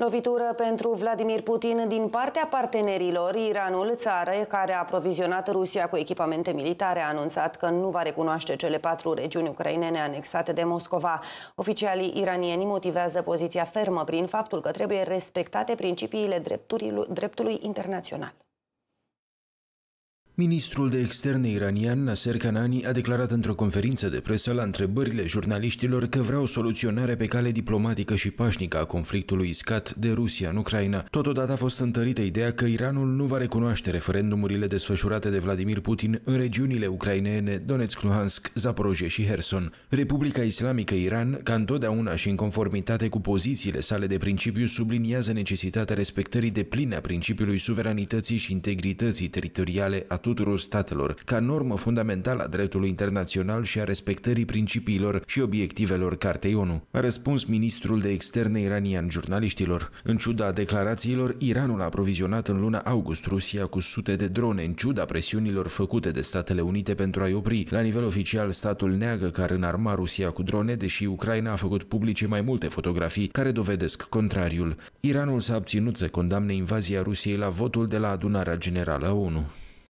Lovitură pentru Vladimir Putin din partea partenerilor, Iranul, țară care a aprovizionat Rusia cu echipamente militare, a anunțat că nu va recunoaște cele patru regiuni ucrainene anexate de Moscova. Oficialii iranieni motivează poziția fermă prin faptul că trebuie respectate principiile dreptului internațional. Ministrul de externe iranian, Nasser Kanani, a declarat într-o conferință de presă la întrebările jurnaliștilor că vreau soluționare pe cale diplomatică și pașnică a conflictului iscat de Rusia în Ucraina. Totodată a fost întărită ideea că Iranul nu va recunoaște referendumurile desfășurate de Vladimir Putin în regiunile ucrainene Donetsk, Luhansk, Zaporozhye și Herson. Republica Islamică Iran, ca întotdeauna și în conformitate cu pozițiile sale de principiu, subliniază necesitatea respectării de pline a principiului suveranității și integrității teritoriale a tuturor statelor, ca normă fundamentală a dreptului internațional și a respectării principiilor și obiectivelor Cartei ONU, a răspuns ministrul de externe iranian jurnaliștilor. În ciuda declarațiilor, Iranul a aprovizionat în luna august Rusia cu sute de drone, în ciuda presiunilor făcute de Statele Unite pentru a-i opri. La nivel oficial, statul neagă că ar înarma Rusia cu drone, deși Ucraina a făcut publice mai multe fotografii care dovedesc contrariul. Iranul s-a abținut să condamne invazia Rusiei la votul de la adunarea generală a ONU.